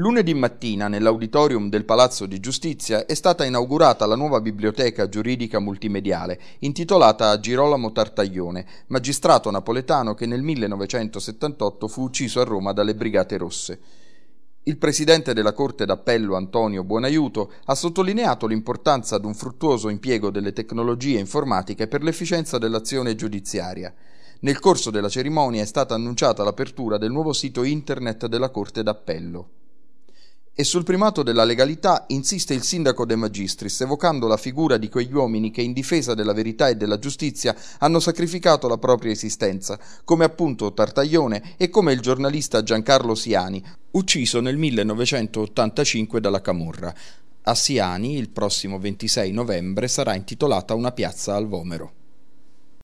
Lunedì mattina, nell'auditorium del Palazzo di Giustizia, è stata inaugurata la nuova biblioteca giuridica multimediale, intitolata a Girolamo Tartaglione, magistrato napoletano che nel 1978 fu ucciso a Roma dalle Brigate Rosse. Il presidente della Corte d'Appello Antonio Buonaiuto ha sottolineato l'importanza di un fruttuoso impiego delle tecnologie informatiche per l'efficienza dell'azione giudiziaria. Nel corso della cerimonia è stata annunciata l'apertura del nuovo sito internet della Corte d'Appello. E sul primato della legalità insiste il sindaco De Magistris, evocando la figura di quegli uomini che in difesa della verità e della giustizia hanno sacrificato la propria esistenza, come appunto Tartaglione e come il giornalista Giancarlo Siani, ucciso nel 1985 dalla Camorra. A Siani, il prossimo 26 novembre, sarà intitolata una piazza al Vomero.